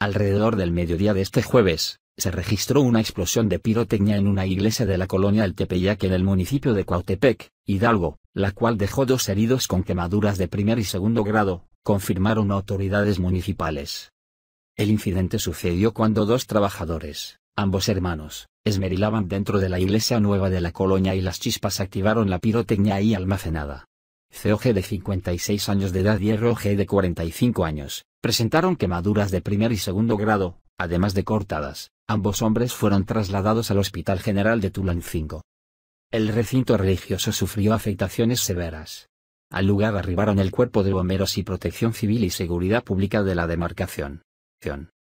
Alrededor del mediodía de este jueves, se registró una explosión de pirotecnia en una iglesia de la colonia El Tepeyac en el municipio de Cuautepec, Hidalgo, la cual dejó dos heridos con quemaduras de primer y segundo grado, confirmaron autoridades municipales. El incidente sucedió cuando dos trabajadores, ambos hermanos, esmerilaban dentro de la iglesia nueva de la colonia y las chispas activaron la pirotecnia ahí almacenada. COG de 56 años de edad y ROG de 45 años, presentaron quemaduras de primer y segundo grado, además de cortadas. Ambos hombres fueron trasladados al Hospital General de Tulancingo. El recinto religioso sufrió afectaciones severas. Al lugar arribaron el cuerpo de bomberos y protección civil y seguridad pública de la demarcación.